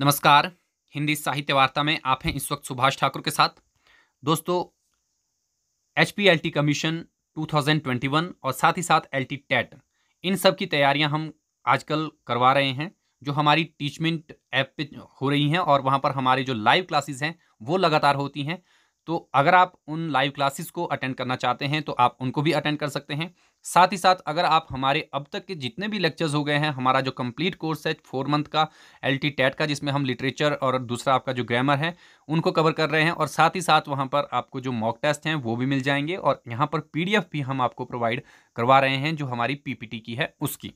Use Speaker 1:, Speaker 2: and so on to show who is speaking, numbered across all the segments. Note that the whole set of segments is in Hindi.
Speaker 1: नमस्कार हिंदी साहित्य वार्ता में आप हैं इस वक्त सुभाष ठाकुर के साथ दोस्तों एच पी कमीशन 2021 और साथ ही साथ एल टी टेट इन सब की तैयारियां हम आजकल करवा रहे हैं जो हमारी टीचमेंट ऐप पे हो रही हैं और वहां पर हमारे जो लाइव क्लासेस हैं वो लगातार होती हैं तो अगर आप उन लाइव क्लासेस को अटेंड करना चाहते हैं तो आप उनको भी अटेंड कर सकते हैं साथ ही साथ अगर आप हमारे अब तक के जितने भी लेक्चर्स हो गए हैं हमारा जो कंप्लीट कोर्स है फोर मंथ का एल टी टैट का जिसमें हम लिटरेचर और दूसरा आपका जो ग्रामर है उनको कवर कर रहे हैं और साथ ही साथ वहाँ पर आपको जो मॉक टेस्ट हैं वो भी मिल जाएंगे और यहाँ पर पी भी हम आपको प्रोवाइड करवा रहे हैं जो हमारी पी की है उसकी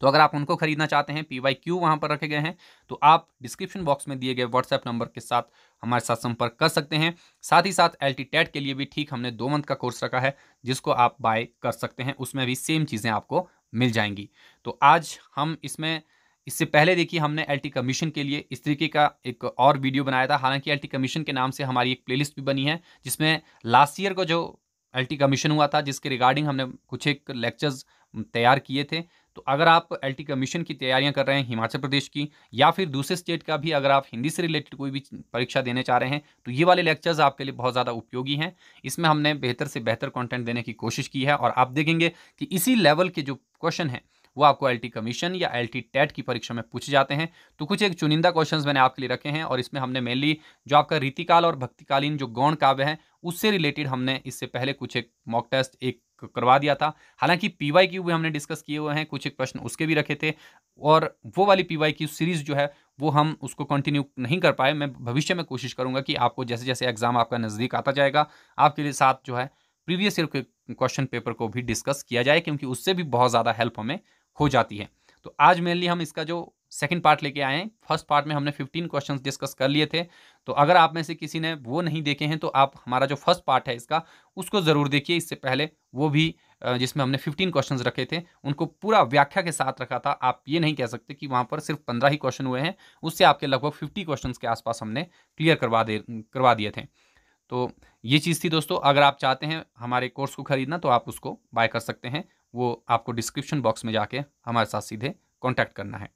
Speaker 1: तो अगर आप उनको खरीदना चाहते हैं पी वाई क्यू वहाँ पर रखे गए हैं तो आप डिस्क्रिप्शन बॉक्स में दिए गए व्हाट्सएप नंबर के साथ हमारे साथ संपर्क कर सकते हैं साथ ही साथ एल टेट के लिए भी ठीक हमने दो मंथ का कोर्स रखा है जिसको आप बाय कर सकते हैं उसमें भी सेम चीज़ें आपको मिल जाएंगी तो आज हम इसमें इससे पहले देखिए हमने एल कमीशन के लिए इस तरीके का एक और वीडियो बनाया था हालांकि एल कमीशन के नाम से हमारी एक प्लेलिस्ट भी बनी है जिसमें लास्ट ईयर का जो एल कमीशन हुआ था जिसके रिगार्डिंग हमने कुछ एक लेक्चर्स तैयार किए थे तो अगर आप एल कमीशन की तैयारियां कर रहे हैं हिमाचल प्रदेश की या फिर दूसरे स्टेट का भी अगर आप हिंदी से रिलेटेड कोई भी परीक्षा देने चाह रहे हैं तो ये वाले लेक्चर्स आपके लिए बहुत ज़्यादा उपयोगी हैं इसमें हमने बेहतर से बेहतर कंटेंट देने की कोशिश की है और आप देखेंगे कि इसी लेवल के जो क्वेश्चन हैं वो आपको एल कमीशन या एल टेट की परीक्षा में पूछे जाते हैं तो कुछ एक चुनिंदा क्वेश्चंस मैंने आपके लिए रखे हैं और इसमें हमने मेनली जो आपका रीतिकाल और भक्तिकालीन जो गौण काव्य है उससे रिलेटेड हमने इससे पहले कुछ एक मॉक टेस्ट एक करवा दिया था हालांकि पीवाई क्यू भी हमने डिस्कस किए हुए हैं कुछ एक प्रश्न उसके भी रखे थे और वो वाली पीवाई क्यू सीरीज़ जो है वो हम उसको कंटिन्यू नहीं कर पाए मैं भविष्य में कोशिश करूंगा कि आपको जैसे जैसे एग्ज़ाम आपका नज़दीक आता जाएगा आपके लिए साथ जो है प्रीवियस ईयर के क्वेश्चन पेपर को भी डिस्कस किया जाए क्योंकि उससे भी बहुत ज़्यादा हेल्प हमें हो जाती है तो आज मेनली हम इसका जो सेकंड पार्ट लेके आए हैं फर्स्ट पार्ट में हमने 15 क्वेश्चंस डिस्कस कर लिए थे तो अगर आप में से किसी ने वो नहीं देखे हैं तो आप हमारा जो फर्स्ट पार्ट है इसका उसको ज़रूर देखिए इससे पहले वो भी जिसमें हमने 15 क्वेश्चंस रखे थे उनको पूरा व्याख्या के साथ रखा था आप ये नहीं कह सकते कि वहाँ पर सिर्फ पंद्रह ही क्वेश्चन हुए हैं उससे आपके लगभग फिफ्टी क्वेश्चन के आसपास हमने क्लियर करवा दे करवा दिए थे तो ये चीज़ थी दोस्तों अगर आप चाहते हैं हमारे कोर्स को ख़रीदना तो आप उसको बाय कर सकते हैं वो आपको डिस्क्रिप्शन बॉक्स में जाके हमारे साथ सीधे कॉन्टैक्ट करना है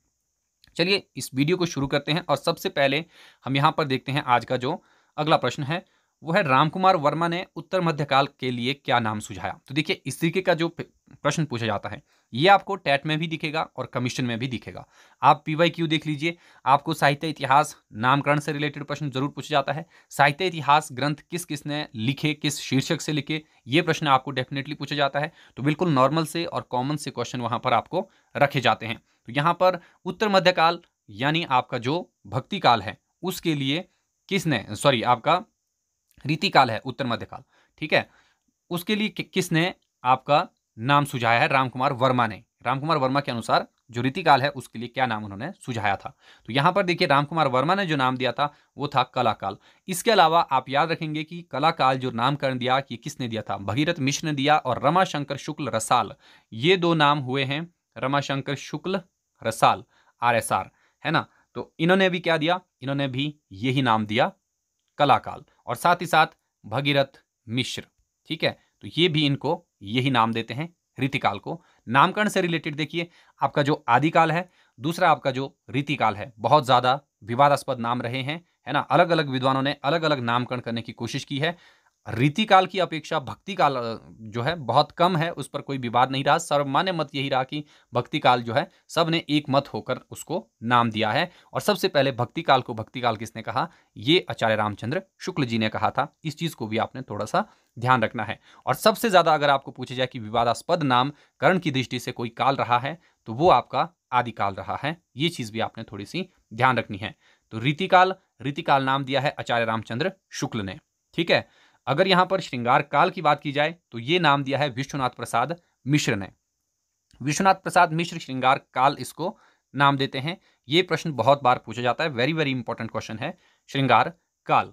Speaker 1: चलिए इस वीडियो को शुरू करते हैं और सबसे पहले हम यहाँ पर देखते हैं आज का जो अगला प्रश्न है वो है रामकुमार वर्मा ने उत्तर मध्यकाल के लिए क्या नाम सुझाया तो देखिए इस तरीके का जो प्रश्न पूछा जाता है ये आपको टैट में भी दिखेगा और कमीशन में भी दिखेगा आप पी क्यू देख लीजिए आपको साहित्य इतिहास नामकरण से रिलेटेड प्रश्न जरूर पूछा जाता है साहित्य इतिहास ग्रंथ किस किसने लिखे किस शीर्षक से लिखे ये प्रश्न आपको डेफिनेटली पूछा जाता है तो बिल्कुल नॉर्मल से और कॉमन से क्वेश्चन वहाँ पर आपको रखे जाते हैं तो यहाँ पर उत्तर मध्यकाल यानी आपका जो भक्ति काल है उसके लिए किसने सॉरी आपका रीतिकाल है उत्तर मध्यकाल ठीक है उसके लिए कि, किसने आपका नाम सुझाया है राम कुमार वर्मा ने राम कुमार वर्मा के अनुसार जो रीतिकाल है उसके लिए क्या नाम उन्होंने सुझाया था तो यहाँ पर देखिए राम कुमार वर्मा ने जो नाम दिया था वो था कलाकाल इसके अलावा आप याद रखेंगे कि कलाकाल जो नामकरण दिया कि किसने दिया था भगीरथ मिश्र ने दिया और रमाशंकर शुक्ल रसाल ये दो नाम हुए हैं रमाशंकर शुक्ल रसाल आर है ना तो इन्होंने भी क्या दिया इन्होंने भी यही नाम दिया कलाकाल और साथ ही साथ भगीरथ मिश्र ठीक है तो ये भी इनको यही नाम देते हैं रीतिकाल को नामकरण से रिलेटेड देखिए आपका जो आदिकाल है दूसरा आपका जो रीतिकाल है बहुत ज़्यादा विवादास्पद नाम रहे हैं है ना अलग अलग विद्वानों ने अलग अलग नामकरण करने की कोशिश की है रीति काल की अपेक्षा भक्ति काल जो है बहुत कम है उस पर कोई विवाद नहीं रहा सर्वमान्य मत यही रहा कि भक्ति काल जो है सब ने एक मत होकर उसको नाम दिया है और सबसे पहले भक्ति काल को भक्ति काल किसने कहा ये आचार्य रामचंद्र शुक्ल जी ने कहा था इस चीज़ को भी आपने थोड़ा सा ध्यान रखना है और सबसे ज़्यादा अगर आपको पूछा जाए कि विवादास्पद नाम करण की दृष्टि से कोई काल रहा है तो वो आपका आदिकाल रहा है ये चीज़ भी आपने थोड़ी सी ध्यान रखनी है तो रीतिकाल रीतिकाल नाम दिया है आचार्य रामचंद्र शुक्ल ने ठीक है अगर यहाँ पर श्रृंगार काल की बात की जाए तो ये नाम दिया है विश्वनाथ प्रसाद मिश्र ने विश्वनाथ प्रसाद मिश्र श्रृंगार काल इसको नाम देते हैं ये प्रश्न बहुत बार पूछा जाता है वेरी वेरी इंपॉर्टेंट क्वेश्चन है श्रृंगार काल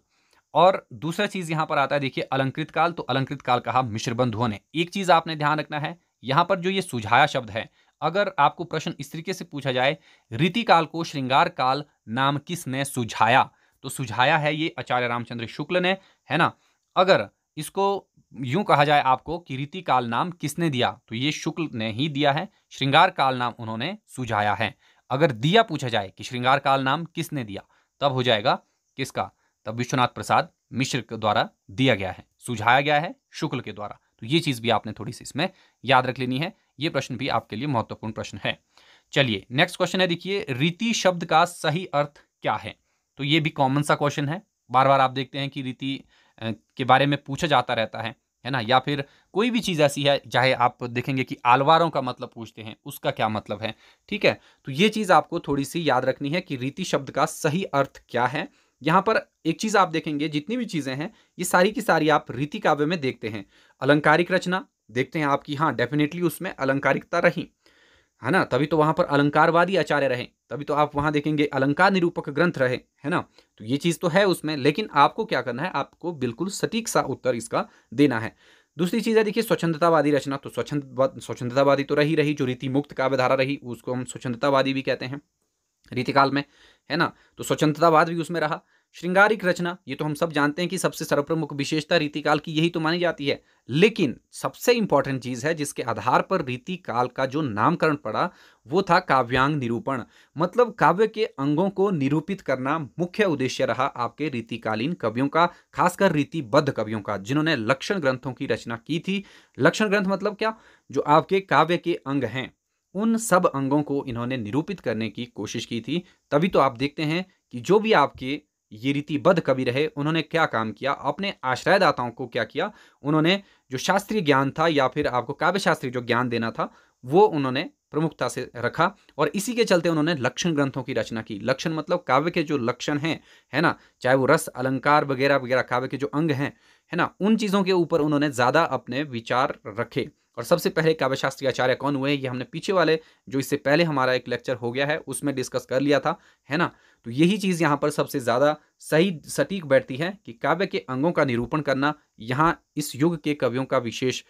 Speaker 1: और दूसरा चीज़ यहाँ पर आता है देखिए अलंकृत काल तो अलंकृत काल कहा मिश्र बंधुओं ने एक चीज़ आपने ध्यान रखना है यहाँ पर जो ये सुझाया शब्द है अगर आपको प्रश्न इस तरीके से पूछा जाए रीति काल को श्रृंगार काल नाम किसने सुझाया तो सुझाया है ये आचार्य रामचंद्र शुक्ल ने है ना अगर इसको यूं कहा जाए आपको कि रीति काल नाम किसने दिया तो ये शुक्ल ने ही दिया है श्रृंगार काल नाम उन्होंने सुझाया है अगर दिया पूछा जाए कि श्रृंगार काल नाम किसने दिया तब हो जाएगा किसका तब विश्वनाथ प्रसाद मिश्र के द्वारा दिया गया है सुझाया गया है शुक्ल के द्वारा तो ये चीज़ भी आपने थोड़ी सी इसमें याद रख लेनी है ये प्रश्न भी आपके लिए महत्वपूर्ण प्रश्न है चलिए नेक्स्ट क्वेश्चन है देखिए रीति शब्द का सही अर्थ क्या है तो ये भी कॉमन सा क्वेश्चन है बार बार आप देखते हैं कि रीति के बारे में पूछा जाता रहता है है ना या फिर कोई भी चीज़ ऐसी है चाहे आप देखेंगे कि आलवारों का मतलब पूछते हैं उसका क्या मतलब है ठीक है तो ये चीज़ आपको थोड़ी सी याद रखनी है कि रीति शब्द का सही अर्थ क्या है यहाँ पर एक चीज़ आप देखेंगे जितनी भी चीज़ें हैं ये सारी की सारी आप रीति काव्य में देखते हैं अलंकारिक रचना देखते हैं आपकी हाँ डेफिनेटली उसमें अलंकारिकता रही है ना तभी तो वहाँ पर अलंकारवादी आचार्य रहे तभी तो आप वहां देखेंगे अलंकार निरूपक ग्रंथ रहे है ना तो ये चीज़ तो है उसमें लेकिन आपको क्या करना है आपको बिल्कुल सटीक सा उत्तर इसका देना है दूसरी चीज़ है देखिए स्वच्छंदतावादी रचना तो स्वच्छंद स्वच्छंदतावादी तो रही रही जो रीति मुक्त काव्यधारा रही उसको हम स्वच्छंदतावादी भी कहते हैं रीतिकाल में है ना तो स्वच्छंदतावाद भी उसमें रहा श्रृंगारिक रचना ये तो हम सब जानते हैं कि सबसे सर्वप्रमुख विशेषता रीतिकाल की यही तो मानी जाती है लेकिन सबसे इंपॉर्टेंट चीज है जिसके आधार पर रीतिकाल का जो नामकरण पड़ा वो था काव्यांग निरूपण मतलब काव्य के अंगों को निरूपित करना मुख्य उद्देश्य रहा आपके रीतिकालीन कवियों का खासकर रीतिबद्ध कवियों का जिन्होंने लक्षण ग्रंथों की रचना की थी लक्षण ग्रंथ मतलब क्या जो आपके काव्य के अंग हैं उन सब अंगों को इन्होंने निरूपित करने की कोशिश की थी तभी तो आप देखते हैं कि जो भी आपके ये रीतिबद्ध कवि रहे उन्होंने क्या काम किया अपने आश्रयदाताओं को क्या किया उन्होंने जो शास्त्रीय ज्ञान था या फिर आपको काव्य जो ज्ञान देना था वो उन्होंने प्रमुखता से रखा और इसी के चलते उन्होंने लक्षण ग्रंथों की रचना की लक्षण मतलब काव्य के जो लक्षण हैं है ना चाहे वो रस अलंकार वगैरह वगैरह काव्य के जो अंग हैं है ना उन चीज़ों के ऊपर उन्होंने ज़्यादा अपने विचार रखे और सबसे पहले काव्यशास्त्री आचार्य कौन हुए ये हमने पीछे वाले जो इससे पहले हमारा एक लेक्चर हो गया है उसमें डिस्कस कर लिया था है ना तो यही चीज़ यहाँ पर सबसे ज़्यादा सही सटीक बैठती है कि काव्य के अंगों का निरूपण करना यहाँ इस युग के कवियों का विशेष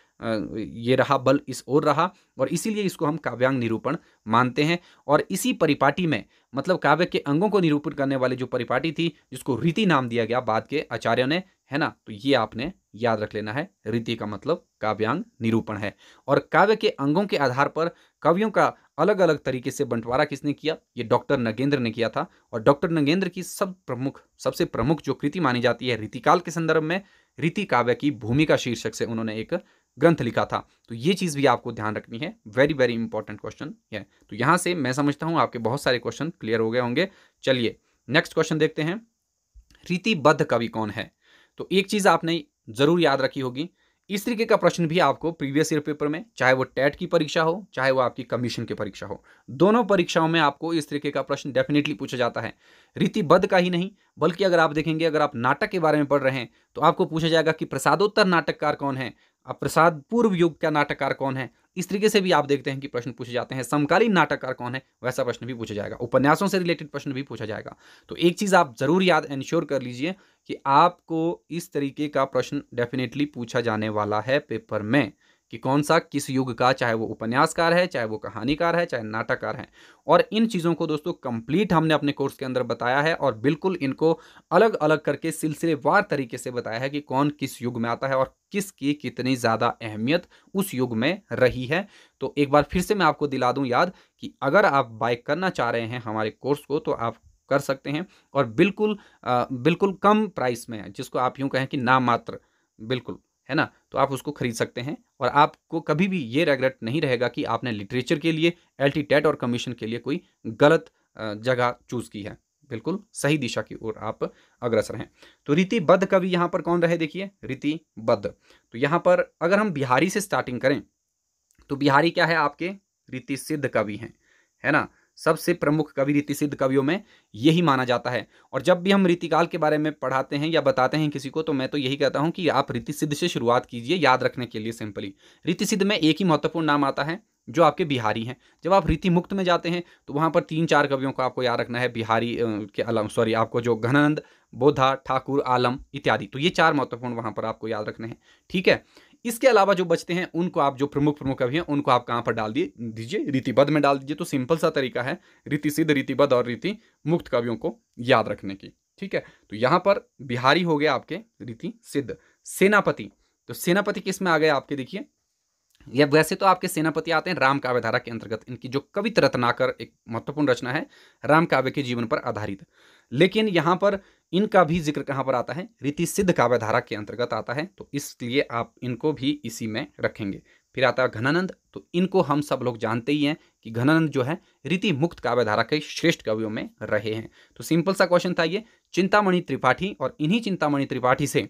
Speaker 1: ये रहा बल इस ओर रहा और इसीलिए इसको हम काव्यांग निरूपण मानते हैं और इसी परिपाटी में मतलब काव्य के अंगों को निरूपण करने वाली जो परिपाटी थी जिसको रीति नाम दिया गया बाद के आचार्यों ने है ना तो ये आपने याद रख लेना है रीति का मतलब काव्यांग निरूपण है और काव्य के अंगों के आधार पर कवियों का अलग अलग तरीके से बंटवारा किसने किया ये डॉक्टर नगेंद्र ने किया था और डॉक्टर नगेंद्र की सब प्रमुख सबसे प्रमुख जो कृति मानी जाती है रीतिकाल के संदर्भ में रीति काव्य की भूमिका शीर्षक से उन्होंने एक ग्रंथ लिखा था तो ये चीज़ भी आपको ध्यान रखनी है वेरी वेरी इंपॉर्टेंट क्वेश्चन है तो यहाँ से मैं समझता हूँ आपके बहुत सारे क्वेश्चन क्लियर हो गए होंगे चलिए नेक्स्ट क्वेश्चन देखते हैं रीतिबद्ध कवि कौन है तो एक चीज़ आपने ज़रूर याद रखी होगी इस तरीके का प्रश्न भी आपको प्रीवियस ईयर पेपर में चाहे वो टेट की परीक्षा हो चाहे वो आपकी कमीशन की परीक्षा हो दोनों परीक्षाओं में आपको इस तरीके का प्रश्न डेफिनेटली पूछा जाता है रीतिबद्ध का ही नहीं बल्कि अगर आप देखेंगे अगर आप नाटक के बारे में पढ़ रहे हैं तो आपको पूछा जाएगा कि प्रसादोत्तर नाटककार कौन है अब प्रसाद पूर्व युग का नाटककार कौन है इस तरीके से भी आप देखते हैं कि प्रश्न पूछे जाते हैं समकालीन नाटककार कौन है वैसा प्रश्न भी पूछा जाएगा उपन्यासों से रिलेटेड प्रश्न भी पूछा जाएगा तो एक चीज़ आप ज़रूर याद इंश्योर कर लीजिए कि आपको इस तरीके का प्रश्न डेफिनेटली पूछा जाने वाला है पेपर में कि कौन सा किस युग का चाहे वो उपन्यासकार है चाहे वो कहानीकार है चाहे नाटककार है और इन चीज़ों को दोस्तों कंप्लीट हमने अपने कोर्स के अंदर बताया है और बिल्कुल इनको अलग अलग करके सिलसिलेवार तरीके से बताया है कि कौन किस युग में आता है और किसकी कितनी ज़्यादा अहमियत उस युग में रही है तो एक बार फिर से मैं आपको दिला दूँ याद कि अगर आप बाय करना चाह रहे हैं हमारे कोर्स को तो आप कर सकते हैं और बिल्कुल आ, बिल्कुल कम प्राइस में है जिसको आप यूँ कहें कि नामात्र बिल्कुल है ना तो आप उसको खरीद सकते हैं और आपको कभी भी ये रेगरेट नहीं रहेगा कि आपने लिटरेचर के लिए एल टेट और कमीशन के लिए कोई गलत जगह चूज़ की है बिल्कुल सही दिशा की ओर आप अग्रसर हैं तो रीति बद्ध कवि यहाँ पर कौन रहे देखिए रीति बद्ध तो यहाँ पर अगर हम बिहारी से स्टार्टिंग करें तो बिहारी क्या है आपके रीति सिद्ध कवि हैं है ना सबसे प्रमुख कवि रीति सिद्ध कवियों में यही माना जाता है और जब भी हम रीतिकाल के बारे में पढ़ाते हैं या बताते हैं किसी को तो मैं तो यही कहता हूं कि आप रीति सिद्ध से शुरुआत कीजिए याद रखने के लिए सिंपली रीति सिद्ध में एक ही महत्वपूर्ण नाम आता है जो आपके बिहारी हैं जब आप रीति मुक्त में जाते हैं तो वहाँ पर तीन चार कवियों को आपको याद रखना है बिहारी के अलम सॉरी आपको जो घनानंद बोधा ठाकुर आलम इत्यादि तो ये चार महत्वपूर्ण वहाँ पर आपको याद रखने हैं ठीक है इसके अलावा जो बचते हैं उनको आप जो प्रमुख प्रमुख कवि हैं उनको आप कहाँ पर डाल दिए दीजिए रीतिबद्ध में डाल दीजिए तो सिंपल सा तरीका है रीति सिद्ध रीतिबद्ध और रीति मुक्त कवियों को याद रखने की ठीक है तो यहाँ पर बिहारी हो गए आपके रीति सिद्ध सेनापति तो सेनापति किस में आ गए आपके देखिए या वैसे तो आपके सेनापति आते हैं राम काव्य धारा के अंतर्गत इनकी जो कवित रत्नाकर एक महत्वपूर्ण रचना है राम काव्य के जीवन पर आधारित लेकिन यहाँ पर इनका भी जिक्र कहाँ पर आता है रीति सिद्ध काव्य धारा के अंतर्गत आता है तो इसलिए आप इनको भी इसी में रखेंगे फिर आता है घनानंद तो इनको हम सब लोग जानते ही हैं कि घनानंद जो है रीति मुक्त काव्य धारा के श्रेष्ठ कवियों में रहे हैं तो सिंपल सा क्वेश्चन था ये चिंतामणि त्रिपाठी और इन्हीं चिंतामणि त्रिपाठी से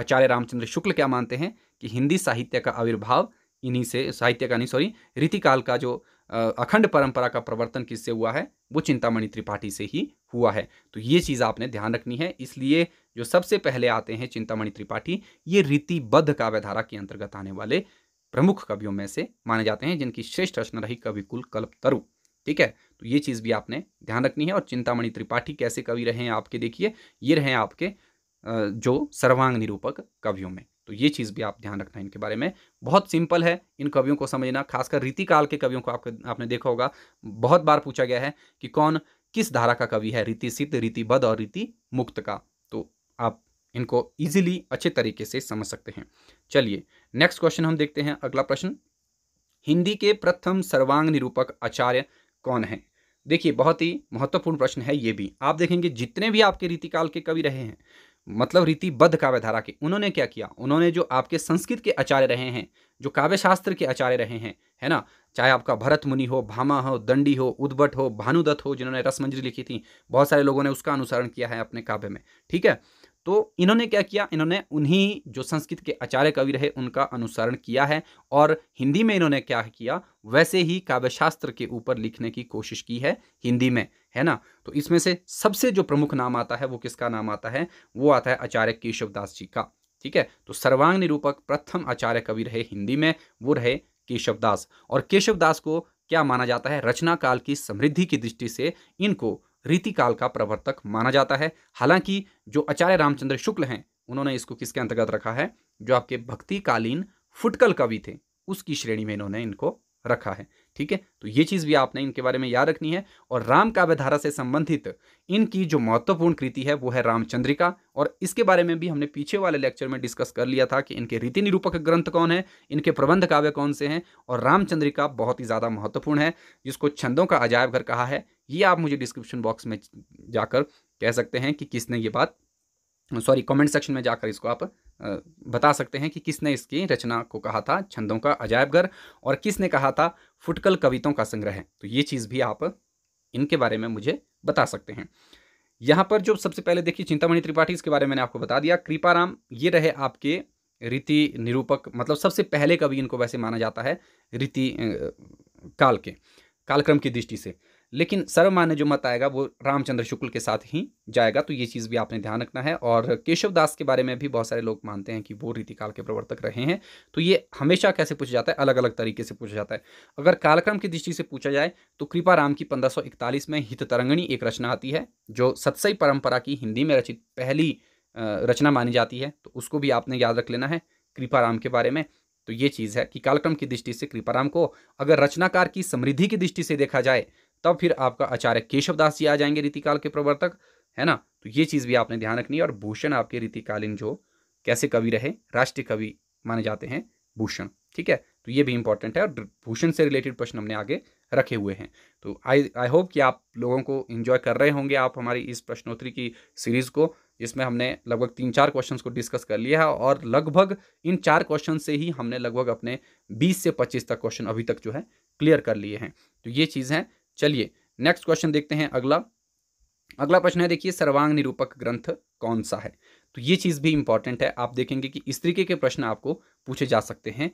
Speaker 1: आचार्य रामचंद्र शुक्ल क्या मानते हैं कि हिंदी साहित्य का आविर्भाव इन्हीं से साहित्य का नहीं सॉरी रीतिकाल का जो अखंड परंपरा का प्रवर्तन किससे हुआ है वो चिंतामणि त्रिपाठी से ही हुआ है तो ये चीज़ आपने ध्यान रखनी है इसलिए जो सबसे पहले आते हैं चिंतामणि त्रिपाठी ये रीतिबद्ध काव्यधारा के अंतर्गत आने वाले प्रमुख कवियों में से माने जाते हैं जिनकी श्रेष्ठ रचना रही कविकुल कल्प तरु ठीक है तो ये चीज़ भी आपने ध्यान रखनी है और चिंतामणि त्रिपाठी कैसे कवि रहे हैं आपके देखिए ये रहे आपके जो सर्वांग निरूपक कवियों में तो ये चीज़ भी आप ध्यान रखना इनके बारे में बहुत सिंपल है इन कवियों को समझना खासकर रीतिकाल के कवियों को आपके आपने देखा होगा बहुत बार पूछा गया है कि कौन किस धारा का कवि है रीति सिद्ध बद और रीति मुक्त का तो आप इनको इजीली अच्छे तरीके से समझ सकते हैं चलिए नेक्स्ट क्वेश्चन हम देखते हैं अगला प्रश्न हिंदी के प्रथम सर्वांग निरूपक आचार्य कौन है देखिए बहुत ही महत्वपूर्ण प्रश्न है ये भी आप देखेंगे जितने भी आपके रीतिकाल के कवि रहे हैं मतलब रीतिबद्ध धारा की उन्होंने क्या किया उन्होंने जो आपके संस्कृत के आचार्य रहे हैं जो काव्य शास्त्र के आचार्य रहे हैं है ना चाहे आपका भरत मुनि हो भामा हो दंडी हो उद्भट हो भानुदत्त हो जिन्होंने रसमंजरी लिखी थी बहुत सारे लोगों ने उसका अनुसरण किया है अपने काव्य में ठीक है तो इन्होंने क्या किया इन्होंने उन्हीं जो संस्कृत के आचार्य कवि रहे उनका अनुसरण किया है और हिंदी में इन्होंने क्या किया वैसे ही काव्यशास्त्र के ऊपर लिखने की कोशिश की है हिंदी में है ना तो इसमें से सबसे जो प्रमुख नाम आता है वो किसका नाम आता है वो आता है आचार्य केशवदास जी का ठीक है तो सर्वांग निरूपक प्रथम आचार्य कवि रहे हिंदी में वो रहे केशवदास और केशवदास को क्या माना जाता है रचना काल की समृद्धि की दृष्टि से इनको रीतिकाल का प्रवर्तक माना जाता है हालांकि जो आचार्य रामचंद्र शुक्ल हैं उन्होंने इसको किसके अंतर्गत रखा है जो आपके भक्तिकालीन फुटकल कवि थे उसकी श्रेणी में इन्होंने इनको रखा है ठीक है तो ये चीज़ भी आपने इनके बारे में याद रखनी है और राम काव्यधारा से संबंधित इनकी जो महत्वपूर्ण कृति है वो है रामचंद्रिका और इसके बारे में भी हमने पीछे वाले लेक्चर में डिस्कस कर लिया था कि इनके रीति निरूपक ग्रंथ कौन है इनके प्रबंध काव्य कौन से हैं और रामचंद्रिका बहुत ही ज़्यादा महत्वपूर्ण है जिसको छंदों का अजायब घर कहा है ये आप मुझे डिस्क्रिप्शन बॉक्स में जाकर कह सकते हैं कि किसने ये बात सॉरी कमेंट सेक्शन में जाकर इसको आप बता सकते हैं कि किसने इसकी रचना को कहा था छंदों का अजायब घर और किसने कहा था फुटकल कवितों का संग्रह तो ये चीज़ भी आप इनके बारे में मुझे बता सकते हैं यहाँ पर जो सबसे पहले देखिए चिंतामणि त्रिपाठी इसके बारे में मैंने आपको बता दिया कृपाराम ये रहे आपके रीति निरूपक मतलब सबसे पहले कवि इनको वैसे माना जाता है रीति काल के कालक्रम की दृष्टि से लेकिन सर्वमान्य जो मत आएगा वो रामचंद्र शुक्ल के साथ ही जाएगा तो ये चीज़ भी आपने ध्यान रखना है और केशव दास के बारे में भी बहुत सारे लोग मानते हैं कि वो रीतिकाल के प्रवर्तक रहे हैं तो ये हमेशा कैसे पूछा जाता है अलग अलग तरीके से पूछा जाता है अगर कालक्रम की दृष्टि से पूछा जाए तो कृपा राम की पंद्रह में हित तरंगणी एक रचना आती है जो सत्सई परंपरा की हिंदी में रचित पहली रचना मानी जाती है तो उसको भी आपने याद रख लेना है कृपाराम के बारे में तो ये चीज़ है कि कालक्रम की दृष्टि से कृपाराम को अगर रचनाकार की समृद्धि की दृष्टि से देखा जाए तब फिर आपका आचार्य केशवदास जी आ जाएंगे रीतिकाल के प्रवर्तक है ना तो ये चीज़ भी आपने ध्यान रखनी है और भूषण आपके रीतिकालीन जो कैसे कवि रहे राष्ट्रीय कवि माने जाते हैं भूषण ठीक है तो ये भी इंपॉर्टेंट है और भूषण से रिलेटेड प्रश्न हमने आगे रखे हुए हैं तो आई आई होप कि आप लोगों को इन्जॉय कर रहे होंगे आप हमारी इस प्रश्नोत्तरी की सीरीज़ को जिसमें हमने लगभग तीन चार क्वेश्चंस को डिस्कस कर लिया है और लगभग इन चार क्वेश्चन से ही हमने लगभग अपने 20 से 25 तक क्वेश्चन अभी तक जो है क्लियर कर लिए हैं तो ये चीज़ है चलिए नेक्स्ट क्वेश्चन देखते हैं अगला अगला प्रश्न है देखिए सर्वांग निरूपक ग्रंथ कौन सा है तो ये चीज़ भी इंपॉर्टेंट है आप देखेंगे कि इस तरीके के प्रश्न आपको पूछे जा सकते हैं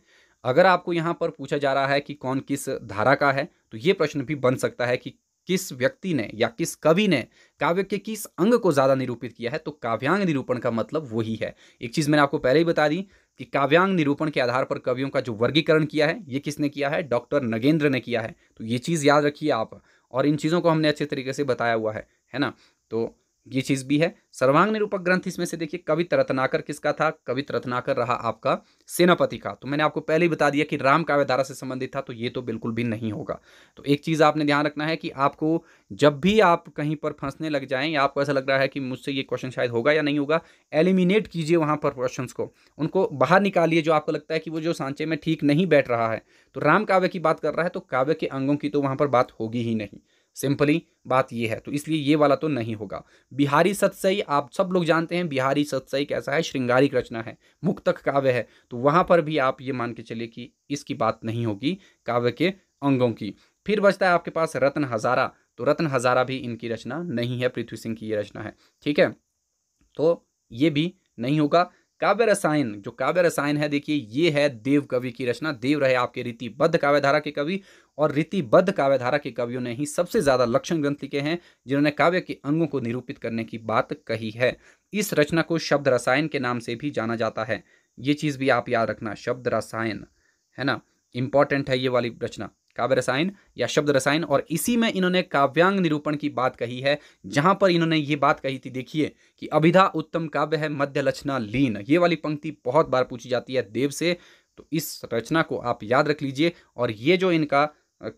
Speaker 1: अगर आपको यहाँ पर पूछा जा रहा है कि कौन किस धारा का है तो ये प्रश्न भी बन सकता है कि किस व्यक्ति ने या किस कवि ने काव्य के किस अंग को ज़्यादा निरूपित किया है तो काव्यांग निरूपण का मतलब वही है एक चीज़ मैंने आपको पहले ही बता दी कि काव्यांग निरूपण के आधार पर कवियों का जो वर्गीकरण किया है ये किसने किया है डॉक्टर नगेंद्र ने किया है तो ये चीज़ याद रखिए आप और इन चीज़ों को हमने अच्छे तरीके से बताया हुआ है है ना तो ये चीज़ भी है सर्वांग निरूपक ग्रंथ इसमें से देखिए कवित रत्नाकर किसका था कवित रत्नाकर रहा आपका सेनापति का तो मैंने आपको पहले ही बता दिया कि राम काव्य धारा से संबंधित था तो ये तो बिल्कुल भी नहीं होगा तो एक चीज़ आपने ध्यान रखना है कि आपको जब भी आप कहीं पर फंसने लग जाएं या आपको ऐसा लग रहा है कि मुझसे ये क्वेश्चन शायद होगा या नहीं होगा एलिमिनेट कीजिए वहाँ पर क्वेश्चन को उनको बाहर निकालिए जो आपको लगता है कि वो जो सांचे में ठीक नहीं बैठ रहा है तो राम काव्य की बात कर रहा है तो काव्य के अंगों की तो वहाँ पर बात होगी ही नहीं सिंपली बात यह है तो इसलिए ये वाला तो नहीं होगा बिहारी सतसई आप सब लोग जानते हैं बिहारी सत्सई कैसा है श्रृंगारिक रचना है मुक्तक काव्य है तो वहां पर भी आप ये मान के चलिए कि इसकी बात नहीं होगी काव्य के अंगों की फिर बचता है आपके पास रतन हज़ारा तो रतन हज़ारा भी इनकी रचना नहीं है पृथ्वी सिंह की ये रचना है ठीक है तो ये भी नहीं होगा काव्य रसायन जो काव्य रसायन है देखिए ये है देव कवि की रचना देव रहे आपके रीतिबद्ध काव्यधारा के कवि और रीतिबद्ध काव्यधारा के कवियों ने ही सबसे ज़्यादा लक्षण ग्रंथ लिखे हैं जिन्होंने काव्य के अंगों को निरूपित करने की बात कही है इस रचना को शब्द रसायन के नाम से भी जाना जाता है ये चीज़ भी आप याद रखना शब्द रसायन है ना इंपॉर्टेंट है ये वाली रचना काव्य रसायन या शब्द रसायन और इसी में इन्होंने काव्यांग निरूपण की बात कही है जहां पर इन्होंने ये बात कही थी देखिए कि अभिधा उत्तम काव्य है मध्य रचना लीन ये वाली पंक्ति बहुत बार पूछी जाती है देव से तो इस रचना को आप याद रख लीजिए और ये जो इनका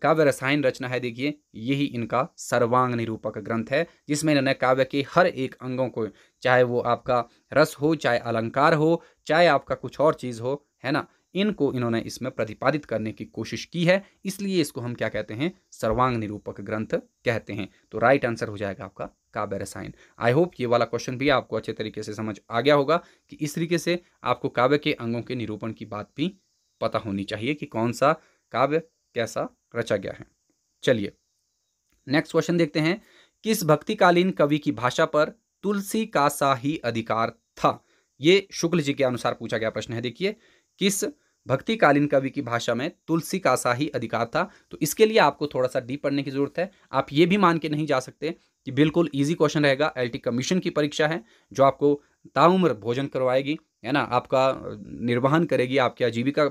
Speaker 1: काव्य रसायन रचना है देखिए यही इनका सर्वांग निरूपक ग्रंथ है जिसमें इन्होंने काव्य के हर एक अंगों को चाहे वो आपका रस हो चाहे अलंकार हो चाहे आपका कुछ और चीज़ हो है ना इनको इन्होंने इसमें प्रतिपादित करने की कोशिश की है इसलिए इसको हम क्या कहते हैं सर्वांग निरूपक ग्रंथ कहते हैं तो राइट आंसर हो जाएगा आपका काव्य रसायन आई होप ये वाला क्वेश्चन भी आपको अच्छे तरीके से समझ आ गया होगा कि इस तरीके से आपको काव्य के अंगों के निरूपण की बात भी पता होनी चाहिए कि कौन सा काव्य कैसा रचा गया है चलिए नेक्स्ट क्वेश्चन देखते हैं किस भक्तिकालीन कवि की भाषा पर तुलसी का सा ही अधिकार था ये शुक्ल जी के अनुसार पूछा गया प्रश्न है देखिए किस भक्ति कालीन कवि की भाषा में तुलसी का सा ही अधिकार था तो इसके लिए आपको थोड़ा सा डीप पढ़ने की ज़रूरत है आप ये भी मान के नहीं जा सकते कि बिल्कुल ईजी क्वेश्चन रहेगा टी कमीशन की परीक्षा है जो आपको ताउम्र भोजन करवाएगी है ना आपका निर्वहन करेगी आपकी आजीविका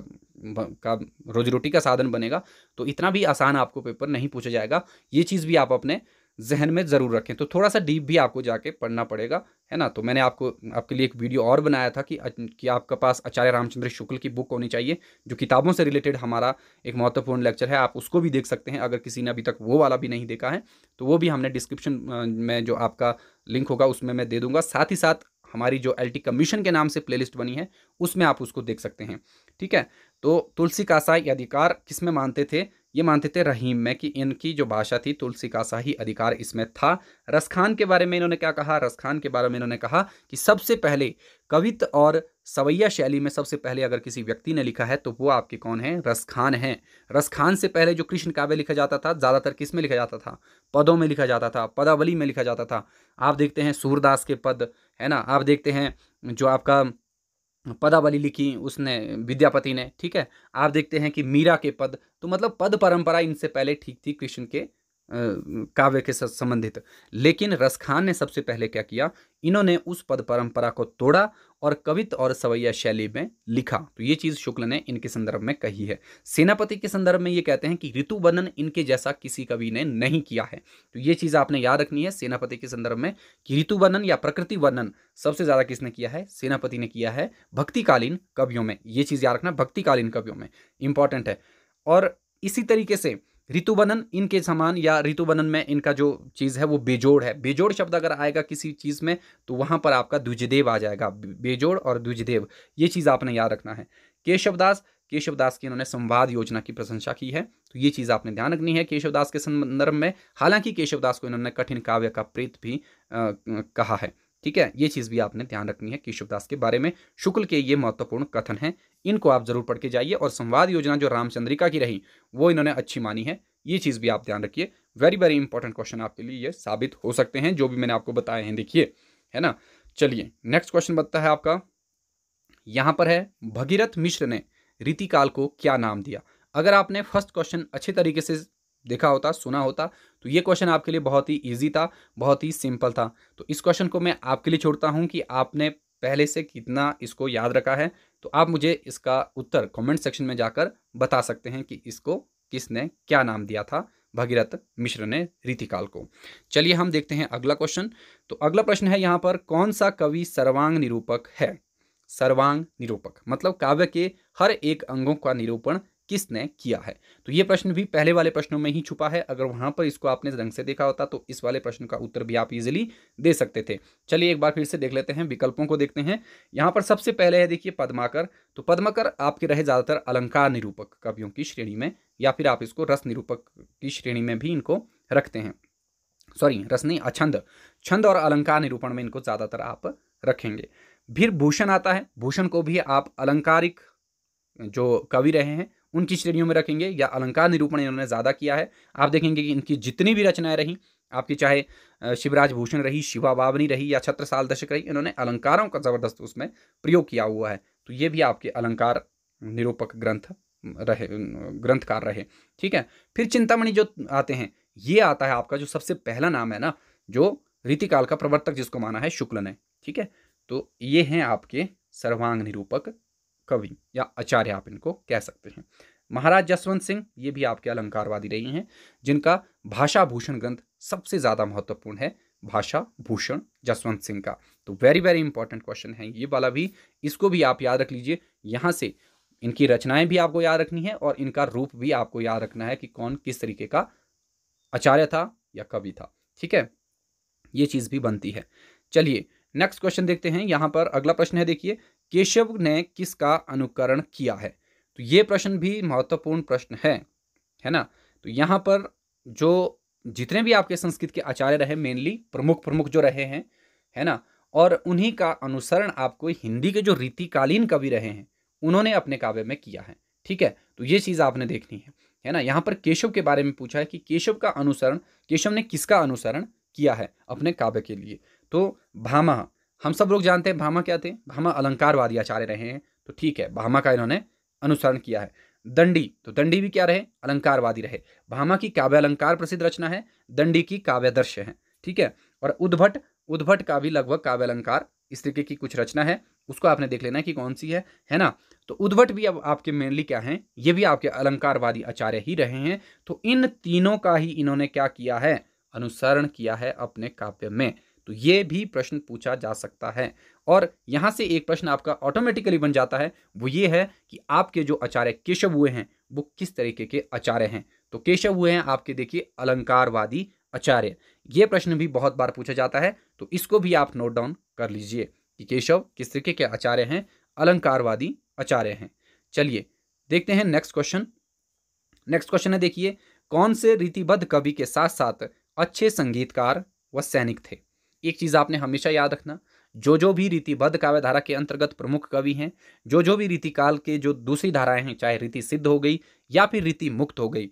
Speaker 1: का रोजी रोटी का साधन बनेगा तो इतना भी आसान आपको पेपर नहीं पूछा जाएगा ये चीज़ भी आप अपने जहन में ज़रूर रखें तो थोड़ा सा डीप भी आपको जाके पढ़ना पड़ेगा है ना तो मैंने आपको आपके लिए एक वीडियो और बनाया था कि कि आपके पास आचार्य रामचंद्र शुक्ल की बुक होनी चाहिए जो किताबों से रिलेटेड हमारा एक महत्वपूर्ण लेक्चर है आप उसको भी देख सकते हैं अगर किसी ने अभी तक वो वाला भी नहीं देखा है तो वो भी हमने डिस्क्रिप्शन में जो आपका लिंक होगा उसमें मैं दे दूंगा साथ ही साथ हमारी जो एल कमीशन के नाम से प्ले बनी है उसमें आप उसको देख सकते हैं ठीक है तो तुलसी कासाई अधिकार किस में मानते थे ये मानते थे रहीम में कि इनकी जो भाषा थी तुलसी का सा ही अधिकार इसमें था रसखान के बारे में इन्होंने क्या कहा रसखान के बारे में इन्होंने कहा कि सबसे पहले कवित और सवैया शैली में सबसे पहले अगर किसी व्यक्ति ने लिखा है तो वो आपके कौन हैं रसखान हैं रसखान से पहले जो कृष्ण काव्य लिखा जाता था ज़्यादातर किस में लिखा जाता था पदों में लिखा जाता था पदावली में लिखा जाता था आप देखते हैं सूरदास के पद है ना आप देखते हैं जो आपका पदावली लिखी उसने विद्यापति ने ठीक है आप देखते हैं कि मीरा के पद तो मतलब पद परंपरा इनसे पहले ठीक थी कृष्ण के काव्य के साथ संबंधित लेकिन रसखान ने सबसे पहले क्या किया इन्होंने उस पद परंपरा को तोड़ा और कवित और सवैया शैली में लिखा तो ये चीज़ शुक्ल ने इनके संदर्भ में कही है सेनापति के संदर्भ में ये कहते हैं कि ऋतु वर्णन इनके जैसा किसी कवि ने नहीं किया है तो ये चीज़ आपने याद रखनी है सेनापति के संदर्भ में कि ऋतु वर्णन या प्रकृति वर्णन सबसे ज़्यादा किसने किया है सेनापति ने किया है भक्तिकालीन कवियों में ये चीज़ याद रखना भक्तिकालीन कवियों में इंपॉर्टेंट है और इसी तरीके से ऋतुबनन इनके समान या ऋतुबनन में इनका जो चीज़ है वो बेजोड़ है बेजोड़ शब्द अगर आएगा किसी चीज़ में तो वहाँ पर आपका द्विजदेव आ जाएगा बेजोड़ और द्विजदेव ये चीज़ आपने याद रखना है केशवदास केशवदास की इन्होंने संवाद योजना की प्रशंसा की है तो ये चीज़ आपने ध्यान रखनी है केशवदास के संदर्भ में हालांकि केशवदास को इन्होंने कठिन काव्य का प्रेत भी आ, कहा है ठीक है ये चीज़ भी आपने ध्यान रखनी है केशवदास के बारे में शुक्ल के ये महत्वपूर्ण कथन है इनको आप जरूर पढ़ के जाइए और संवाद योजना जो रामचंद्रिका की रही वो इन्होंने अच्छी मानी है ये चीज़ भी आप ध्यान रखिए वेरी वेरी इंपॉर्टेंट क्वेश्चन आपके लिए ये साबित हो सकते हैं जो भी मैंने आपको बताए हैं देखिए है ना चलिए नेक्स्ट क्वेश्चन बताता है आपका यहां पर है भगीरथ मिश्र ने रीतिकाल को क्या नाम दिया अगर आपने फर्स्ट क्वेश्चन अच्छे तरीके से देखा होता सुना होता तो ये क्वेश्चन आपके लिए बहुत ही ईजी था बहुत ही सिंपल था तो इस क्वेश्चन को मैं आपके लिए छोड़ता हूँ कि आपने पहले से कितना इसको याद रखा है तो आप मुझे इसका उत्तर कमेंट सेक्शन में जाकर बता सकते हैं कि इसको किसने क्या नाम दिया था भगीरथ मिश्र ने रीतिकाल को चलिए हम देखते हैं अगला क्वेश्चन तो अगला प्रश्न है यहाँ पर कौन सा कवि सर्वांग निरूपक है सर्वांग निरूपक मतलब काव्य के हर एक अंगों का निरूपण किसने किया है तो ये प्रश्न भी पहले वाले प्रश्नों में ही छुपा है अगर वहां पर इसको आपने ढंग से देखा होता तो इस वाले प्रश्न का उत्तर भी आप इजिली दे सकते थे चलिए एक बार फिर से देख लेते हैं विकल्पों को देखते हैं यहाँ पर सबसे पहले है देखिए पद्माकर तो पद्माकर आपके रहे ज़्यादातर अलंकार निरूपक कवियों की श्रेणी में या फिर आप इसको रस निरूपक की श्रेणी में भी इनको रखते हैं सॉरी रस नहीं अछंद छंद और अलंकार निरूपण में इनको ज़्यादातर आप रखेंगे फिर भूषण आता है भूषण को भी आप अलंकारिक जो कवि रहे हैं उनकी श्रेणियों में रखेंगे या अलंकार निरूपण इन्होंने ज़्यादा किया है आप देखेंगे कि इनकी जितनी भी रचनाएं रहीं आपकी चाहे शिवराज भूषण रही शिवा बावनी रही या छत्र साल दशक रही इन्होंने अलंकारों का ज़बरदस्त उसमें प्रयोग किया हुआ है तो ये भी आपके अलंकार निरूपक ग्रंथ रहे ग्रंथकार रहे ठीक है फिर चिंतामणि जो आते हैं ये आता है आपका जो सबसे पहला नाम है ना जो रीतिकाल का प्रवर्तक जिसको माना है शुक्ल ने ठीक है तो ये हैं आपके सर्वांग निरूपक कवि या आचार्य आप इनको कह सकते हैं महाराज जसवंत सिंह ये भी आपके अलंकारवादी रही हैं जिनका भाषा भूषण ग्रंथ सबसे ज़्यादा महत्वपूर्ण है भाषा भूषण जसवंत सिंह का तो वेरी वेरी इंपॉर्टेंट क्वेश्चन है ये वाला भी इसको भी आप याद रख लीजिए यहाँ से इनकी रचनाएं भी आपको याद रखनी है और इनका रूप भी आपको याद रखना है कि कौन किस तरीके का आचार्य था या कवि था ठीक है ये चीज़ भी बनती है चलिए नेक्स्ट क्वेश्चन देखते हैं यहाँ पर अगला प्रश्न है देखिए केशव ने किसका अनुकरण किया है तो ये प्रश्न भी महत्वपूर्ण प्रश्न है है ना तो यहाँ पर जो जितने भी आपके संस्कृत के आचार्य रहे मेनली प्रमुख प्रमुख जो रहे हैं है ना और उन्हीं का अनुसरण आपको हिंदी के जो रीतिकालीन कवि रहे हैं उन्होंने अपने काव्य में किया है ठीक है तो ये चीज़ आपने देखनी है है ना यहाँ पर केशव के बारे में पूछा है कि केशव का अनुसरण केशव ने किसका अनुसरण किया है अपने काव्य के लिए तो भामा हम सब लोग जानते हैं भामा क्या थे भामा अलंकारवादी आचार्य रहे हैं तो ठीक है भामा का इन्होंने अनुसरण किया है दंडी तो दंडी भी क्या रहे अलंकारवादी रहे भामा की काव्य अलंकार प्रसिद्ध रचना है दंडी की दर्श है ठीक है और उद्भट उद्भट का भी लगभग काव्य अलंकार इस तरीके की कुछ रचना है उसको आपने देख लेना है कि कौन सी है है ना तो उद्भट भी अब आपके मेनली क्या है ये भी आपके अलंकारवादी आचार्य ही रहे हैं तो इन तीनों का ही इन्होंने क्या किया है अनुसरण किया है अपने काव्य में तो ये भी प्रश्न पूछा जा सकता है और यहाँ से एक प्रश्न आपका ऑटोमेटिकली बन जाता है वो ये है कि आपके जो आचार्य केशव हुए हैं वो किस तरीके के आचार्य हैं तो केशव हुए हैं आपके देखिए अलंकारवादी आचार्य ये प्रश्न भी बहुत बार पूछा जाता है तो इसको भी आप नोट डाउन कर लीजिए कि केशव किस तरीके के आचार्य हैं अलंकारवादी आचार्य हैं चलिए देखते हैं नेक्स्ट क्वेश्चन नेक्स्ट क्वेश्चन है देखिए कौन से रीतिबद्ध कवि के साथ साथ अच्छे संगीतकार व सैनिक थे एक चीज़ आपने हमेशा याद रखना जो जो भी रीतिबद्ध काव्य धारा के अंतर्गत प्रमुख कवि हैं जो जो भी रीतिकाल के जो दूसरी धाराएं हैं चाहे रीति सिद्ध हो गई या फिर रीति मुक्त हो गई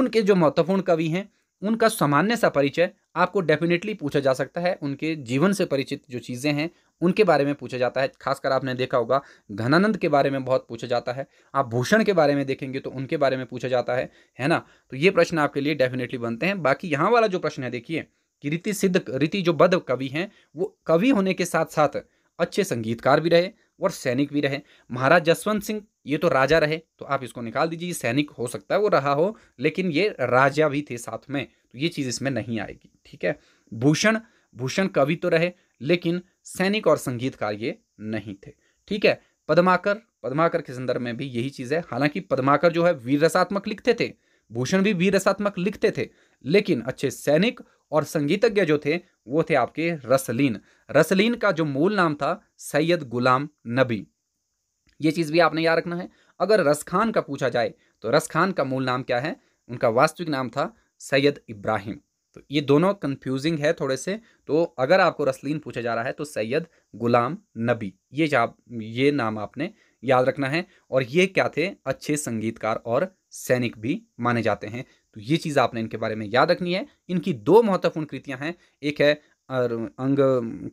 Speaker 1: उनके जो महत्वपूर्ण कवि हैं उनका सामान्य सा परिचय आपको डेफिनेटली पूछा जा सकता है उनके जीवन से परिचित जो चीज़ें हैं उनके बारे में पूछा जाता है खासकर आपने देखा होगा घनानंद के बारे में बहुत पूछा जाता है आप भूषण के बारे में देखेंगे तो उनके बारे में पूछा जाता है है ना तो ये प्रश्न आपके लिए डेफिनेटली बनते हैं बाकी यहाँ वाला जो प्रश्न है देखिए कि रीति सिद्ध रीति जो बद कवि हैं वो कवि होने के साथ साथ अच्छे संगीतकार भी रहे और सैनिक भी रहे महाराज जसवंत सिंह ये तो राजा रहे तो आप इसको निकाल दीजिए सैनिक हो सकता है वो रहा हो लेकिन ये राजा भी थे साथ में तो ये चीज़ इसमें नहीं आएगी ठीक है भूषण भूषण कवि तो रहे लेकिन सैनिक और संगीतकार ये नहीं थे ठीक है पदमाकर पदमाकर के संदर्भ में भी यही चीज़ है हालांकि पदमाकर जो है वीर रसात्मक लिखते थे भूषण भी वीर रसात्मक लिखते थे लेकिन अच्छे सैनिक और संगीतज्ञ जो थे वो थे आपके रसलीन रसलीन का जो मूल नाम था सैयद गुलाम नबी ये चीज़ भी आपने याद रखना है अगर रसखान का पूछा जाए तो रसखान का मूल नाम क्या है उनका वास्तविक नाम था सैयद इब्राहिम तो ये दोनों कंफ्यूजिंग है थोड़े से तो अगर आपको रसलीन पूछा जा रहा है तो सैयद गुलाम नबी ये जाप ये नाम आपने याद रखना है और ये क्या थे अच्छे संगीतकार और सैनिक भी माने जाते हैं तो ये चीज़ आपने इनके बारे में याद रखनी है इनकी दो महत्वपूर्ण कृतियां हैं एक है और अंग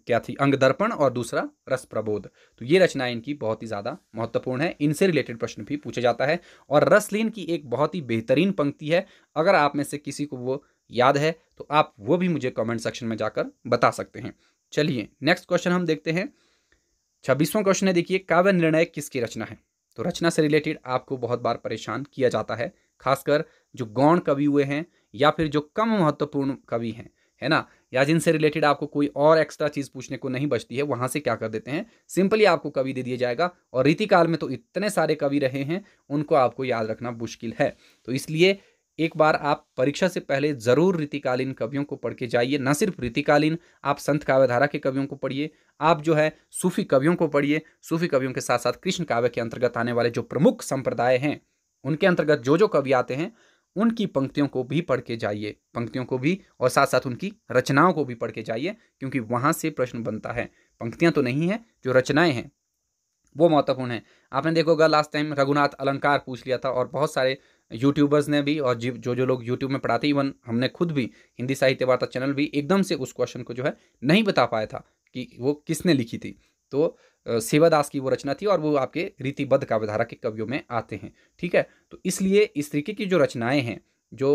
Speaker 1: क्या थी अंग दर्पण और दूसरा रस प्रबोध तो ये रचनाएं इनकी बहुत ही ज़्यादा महत्वपूर्ण है इनसे रिलेटेड प्रश्न भी पूछा जाता है और रसलीन की एक बहुत ही बेहतरीन पंक्ति है अगर आप में से किसी को वो याद है तो आप वो भी मुझे कमेंट सेक्शन में जाकर बता सकते हैं चलिए नेक्स्ट क्वेश्चन हम देखते हैं छब्बीसवां क्वेश्चन है देखिए काव्य निर्णय किसकी रचना है तो रचना से रिलेटेड आपको बहुत बार परेशान किया जाता है खासकर जो गौण कवि हुए हैं या फिर जो कम महत्वपूर्ण कवि हैं है ना या जिनसे रिलेटेड आपको कोई और एक्स्ट्रा चीज़ पूछने को नहीं बचती है वहाँ से क्या कर देते हैं सिंपली आपको कवि दे दिया जाएगा और रीतिकाल में तो इतने सारे कवि रहे हैं उनको आपको याद रखना मुश्किल है तो इसलिए एक बार आप परीक्षा से पहले ज़रूर रीतिकालीन कवियों को पढ़ के जाइए न सिर्फ रीतिकालीन आप संत काव्यधारा के कवियों को पढ़िए आप जो है सूफी कवियों को पढ़िए सूफी कवियों के साथ साथ कृष्ण काव्य के अंतर्गत आने वाले जो प्रमुख संप्रदाय हैं उनके अंतर्गत जो जो कवि आते हैं उनकी पंक्तियों को भी पढ़ के जाइए पंक्तियों को भी और साथ साथ उनकी रचनाओं को भी पढ़ के जाइए क्योंकि वहाँ से प्रश्न बनता है पंक्तियाँ तो नहीं हैं जो रचनाएँ हैं वो महत्वपूर्ण है आपने देखोगा लास्ट टाइम रघुनाथ अलंकार पूछ लिया था और बहुत सारे यूट्यूबर्स ने भी और जो जो लोग यूट्यूब में पढ़ाते इवन हमने खुद भी हिंदी साहित्य वार्ता चैनल भी एकदम से उस क्वेश्चन को जो है नहीं बता पाया था कि वो किसने लिखी थी तो सेवादास की वो रचना थी और वो आपके रीतिबद्ध काव्यधारा के कवियों में आते हैं ठीक है तो इसलिए इस तरीके की जो रचनाएं हैं जो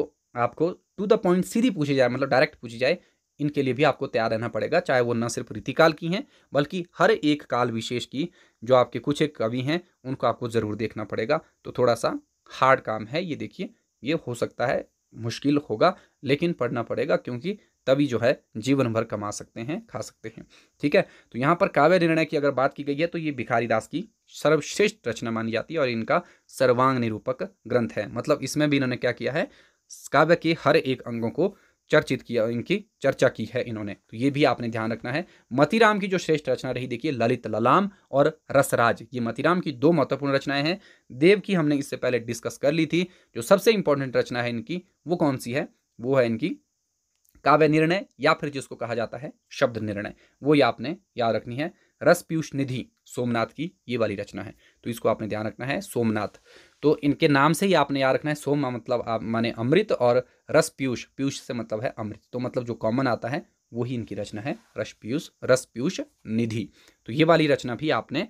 Speaker 1: आपको टू द पॉइंट सीधी पूछी जाए मतलब डायरेक्ट पूछी जाए इनके लिए भी आपको तैयार रहना पड़ेगा चाहे वो न सिर्फ रीतिकाल की हैं बल्कि हर एक काल विशेष की जो आपके कुछ एक कवि हैं उनको आपको ज़रूर देखना पड़ेगा तो थोड़ा सा हार्ड काम है ये देखिए ये हो सकता है मुश्किल होगा लेकिन पढ़ना पड़ेगा क्योंकि तभी जो है जीवन भर कमा सकते हैं खा सकते हैं ठीक है तो यहाँ पर काव्य निर्णय की अगर बात की गई है तो ये भिखारी दास की सर्वश्रेष्ठ रचना मानी जाती है और इनका सर्वांग निरूपक ग्रंथ है मतलब इसमें भी इन्होंने क्या किया है काव्य के हर एक अंगों को चर्चित किया इनकी चर्चा की है इन्होंने तो ये भी आपने ध्यान रखना है मतीराम की जो श्रेष्ठ रचना रही देखिए ललित ललाम और रसराज ये मतीराम की दो महत्वपूर्ण रचनाएं हैं देव की हमने इससे पहले डिस्कस कर ली थी जो सबसे इंपॉर्टेंट रचना है इनकी वो कौन सी है वो है इनकी काव्य निर्णय या फिर जिसको कहा जाता है शब्द निर्णय वो ये आपने याद रखनी है रस पीयूष निधि सोमनाथ की ये वाली रचना है तो इसको आपने ध्यान रखना है सोमनाथ तो इनके नाम से ही आपने याद रखना है सोम मतलब आप माने अमृत और रस पीयूष पीयूष से मतलब है अमृत तो मतलब जो कॉमन आता है वही इनकी रचना है रस पीयूष रस पीयूष निधि तो ये वाली रचना भी आपने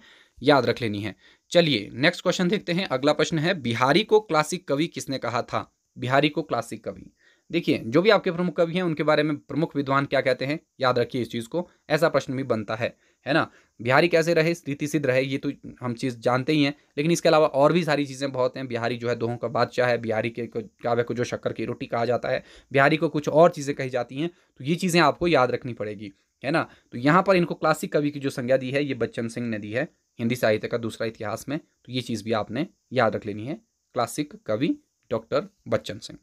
Speaker 1: याद रख लेनी है चलिए नेक्स्ट क्वेश्चन देखते हैं अगला प्रश्न है बिहारी को क्लासिक कवि किसने कहा था बिहारी को क्लासिक कवि देखिए जो भी आपके प्रमुख कवि हैं उनके बारे में प्रमुख विद्वान क्या कहते हैं याद रखिए इस चीज़ को ऐसा प्रश्न भी बनता है है ना बिहारी कैसे रहे स्थिति सिद्ध रहे ये तो हम चीज़ जानते ही हैं लेकिन इसके अलावा और भी सारी चीज़ें बहुत हैं बिहारी जो है दोहों का बादशाह है बिहारी के काव्य को जो शक्कर की रोटी कहा जाता है बिहारी को कुछ और चीज़ें कही जाती हैं तो ये चीज़ें आपको याद रखनी पड़ेगी है ना तो यहाँ पर इनको क्लासिक कवि की जो संज्ञा दी है ये बच्चन सिंह ने दी है हिंदी साहित्य का दूसरा इतिहास में तो ये चीज़ भी आपने याद रख लेनी है क्लासिक कवि डॉक्टर बच्चन सिंह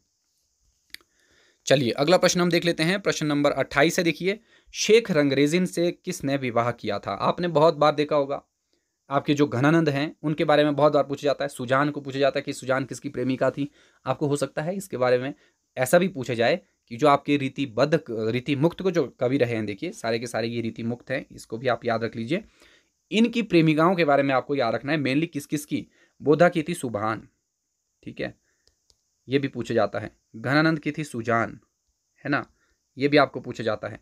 Speaker 1: चलिए अगला प्रश्न हम देख लेते हैं प्रश्न नंबर अट्ठाईस है देखिए शेख रंगरेजिन से किसने विवाह किया था आपने बहुत बार देखा होगा आपके जो घनानंद हैं उनके बारे में बहुत बार पूछा जाता है सुजान को पूछा जाता है कि सुजान किसकी प्रेमिका थी आपको हो सकता है इसके बारे में ऐसा भी पूछा जाए कि जो आपके रीतिबद्ध रीति मुक्त को जो कवि रहे हैं देखिए सारे के सारे ये रीति मुक्त हैं इसको भी आप याद रख लीजिए इनकी प्रेमिकाओं के बारे में आपको याद रखना है मेनली किस किस की बोधा की थी सुबहान ठीक है ये भी पूछा जाता है घनानंद की थी सुजान है ना ये भी आपको पूछा जाता है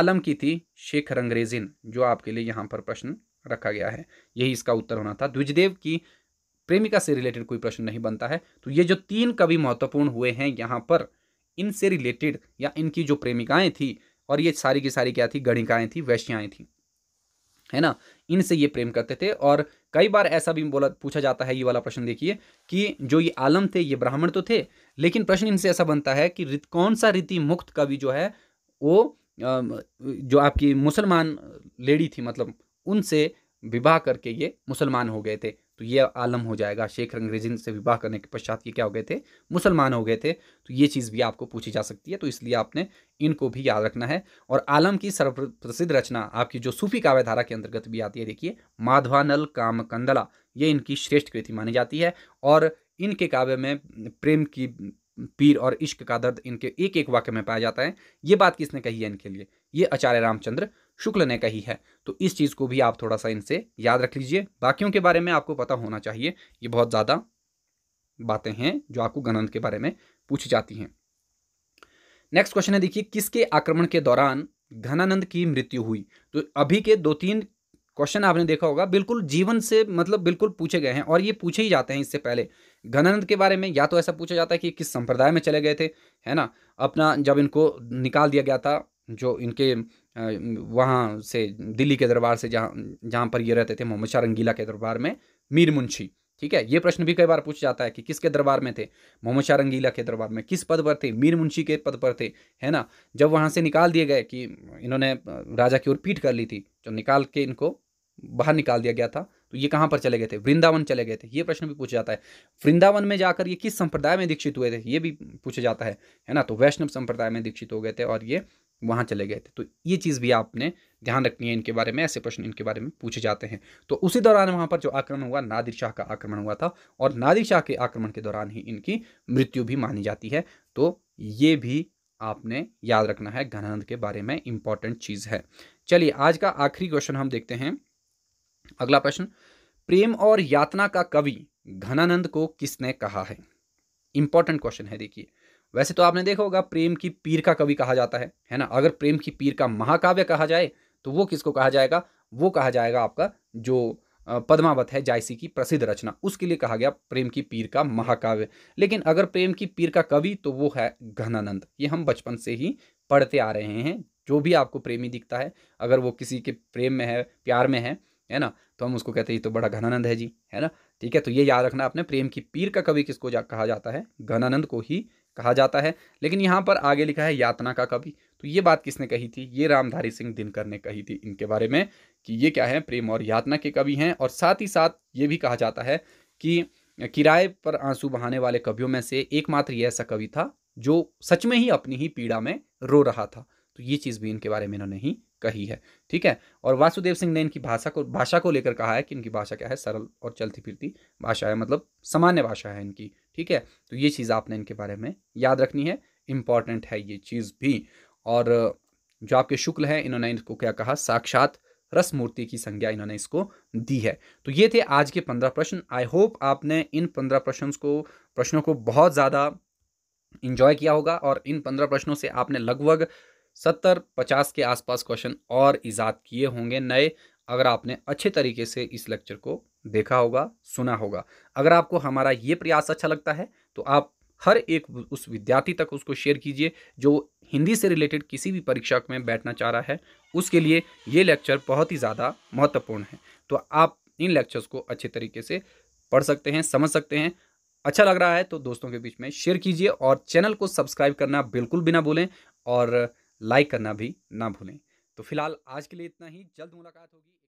Speaker 1: आलम की थी शेख रंगरेजिन जो आपके लिए यहाँ पर प्रश्न रखा गया है यही इसका उत्तर होना था द्विजदेव की प्रेमिका से रिलेटेड कोई प्रश्न नहीं बनता है तो ये जो तीन कवि महत्वपूर्ण हुए हैं यहाँ पर इनसे रिलेटेड या इनकी जो प्रेमिकाएं थी और ये सारी की सारी क्या थी गणिकाएं थी वैश्याएं थी है ना इनसे ये प्रेम करते थे और कई बार ऐसा भी बोला पूछा जाता है ये वाला प्रश्न देखिए कि जो ये आलम थे ये ब्राह्मण तो थे लेकिन प्रश्न इनसे ऐसा बनता है कि कौन सा रीति मुक्त कवि जो है वो जो आपकी मुसलमान लेडी थी मतलब उनसे विवाह करके ये मुसलमान हो गए थे तो ये आलम हो जाएगा शेख अंग्रेजिन से विवाह करने के पश्चात ये क्या हो गए थे मुसलमान हो गए थे तो ये चीज़ भी आपको पूछी जा सकती है तो इसलिए आपने इनको भी याद रखना है और आलम की सर्वप्रसिद्ध रचना आपकी जो सूफी काव्य धारा के अंतर्गत भी आती है देखिए माधवानल कामकंदला ये इनकी श्रेष्ठ कृति मानी जाती है और इनके काव्य में प्रेम की पीर और इश्क का दर्द इनके एक एक वाक्य में पाया जाता है ये बात किसने कही है इनके लिए ये आचार्य रामचंद्र शुक्ल ने कही है तो इस चीज़ को भी आप थोड़ा सा इनसे याद रख लीजिए बाकियों के बारे में आपको पता होना चाहिए ये बहुत ज़्यादा बातें हैं जो आपको गणन के बारे में पूछी जाती हैं नेक्स्ट क्वेश्चन है देखिए किसके आक्रमण के दौरान घनानंद की मृत्यु हुई तो अभी के दो तीन क्वेश्चन आपने देखा होगा बिल्कुल जीवन से मतलब बिल्कुल पूछे गए हैं और ये पूछे ही जाते हैं इससे पहले घनानंद के बारे में या तो ऐसा पूछा जाता है कि किस संप्रदाय में चले गए थे है ना अपना जब इनको निकाल दिया गया था जो इनके वहाँ से दिल्ली के दरबार से जहाँ जहाँ पर ये रहते थे मोहम्मद शाह रंगीला के दरबार में मीर मुंशी ठीक है ये प्रश्न भी कई बार पूछ जाता है कि किसके दरबार में थे मोहम्मद शाह रंगीला के दरबार में किस पद पर थे मीर मुंशी के पद पर थे है ना जब वहाँ से निकाल दिए गए कि इन्होंने राजा की ओर पीठ कर ली थी जो तो निकाल के इनको बाहर निकाल दिया गया था तो ये कहाँ पर चले गए थे वृंदावन चले गए थे ये प्रश्न भी पूछा जाता है वृंदावन में जाकर ये किस संप्रदाय में दीक्षित हुए थे ये भी पूछा जाता है है ना तो वैष्णव संप्रदाय में दीक्षित हो गए थे और ये वहाँ चले गए थे तो ये चीज़ भी आपने ध्यान रखनी है इनके बारे में ऐसे प्रश्न इनके बारे में पूछे जाते हैं तो उसी दौरान वहाँ पर जो आक्रमण हुआ नादिर शाह का आक्रमण हुआ था और नादिर शाह के आक्रमण के दौरान ही इनकी मृत्यु भी मानी जाती है तो ये भी आपने याद रखना है घनानंद के बारे में इंपॉर्टेंट चीज़ है चलिए आज का आखिरी क्वेश्चन हम देखते हैं अगला प्रश्न प्रेम और यातना का कवि घनानंद को किसने कहा है इंपॉर्टेंट क्वेश्चन है देखिए वैसे तो आपने देखा होगा प्रेम की पीर का कवि कहा जाता है है ना अगर प्रेम की पीर का महाकाव्य कहा जाए तो वो किसको कहा जाएगा वो कहा जाएगा आपका जो पद्मावत है जायसी की प्रसिद्ध रचना उसके लिए कहा गया प्रेम की पीर का महाकाव्य लेकिन अगर प्रेम की पीर का कवि तो वो है घनानंद ये हम बचपन से ही पढ़ते आ रहे हैं जो भी आपको प्रेमी दिखता है अगर वो किसी के प्रेम में है प्यार में है है ना तो हम उसको कहते हैं ये तो बड़ा घनानंद है जी है ना ठीक है तो ये याद रखना अपने प्रेम की पीर का कवि किसको जा, कहा जाता है घनानंद को ही कहा जाता है लेकिन यहाँ पर आगे लिखा है यातना का कवि तो ये बात किसने कही थी ये रामधारी सिंह दिनकर ने कही थी इनके बारे में कि ये क्या है प्रेम और यातना के कवि हैं और साथ ही साथ ये भी कहा जाता है कि किराए पर आंसू बहाने वाले कवियों में से एकमात्र ये ऐसा कवि था जो सच में ही अपनी ही पीड़ा में रो रहा था तो ये चीज़ भी इनके बारे में इन्होंने ही कही है ठीक है और वासुदेव सिंह ने इनकी भाषा को भाषा को लेकर कहा है कि इनकी भाषा क्या है सरल और चलती फिरती भाषा है मतलब सामान्य भाषा है इनकी ठीक है तो ये चीज़ आपने इनके बारे में याद रखनी है इम्पॉर्टेंट है ये चीज़ भी और जो आपके शुक्ल हैं इन्होंने इनको क्या कहा साक्षात रस मूर्ति की संज्ञा इन्होंने इसको दी है तो ये थे आज के पंद्रह प्रश्न आई होप आपने इन पंद्रह प्रश्न को प्रश्नों को बहुत ज़्यादा इन्जॉय किया होगा और इन पंद्रह प्रश्नों से आपने लगभग सत्तर पचास के आसपास क्वेश्चन और ईजाद किए होंगे नए अगर आपने अच्छे तरीके से इस लेक्चर को देखा होगा सुना होगा अगर आपको हमारा ये प्रयास अच्छा लगता है तो आप हर एक उस विद्यार्थी तक उसको शेयर कीजिए जो हिंदी से रिलेटेड किसी भी परीक्षा में बैठना चाह रहा है उसके लिए ये लेक्चर बहुत ही ज़्यादा महत्वपूर्ण है तो आप इन लेक्चर्स को अच्छे तरीके से पढ़ सकते हैं समझ सकते हैं अच्छा लग रहा है तो दोस्तों के बीच में शेयर कीजिए और चैनल को सब्सक्राइब करना बिल्कुल भी ना भूलें और लाइक करना भी ना भूलें तो फिलहाल आज के लिए इतना ही जल्द मुलाकात होगी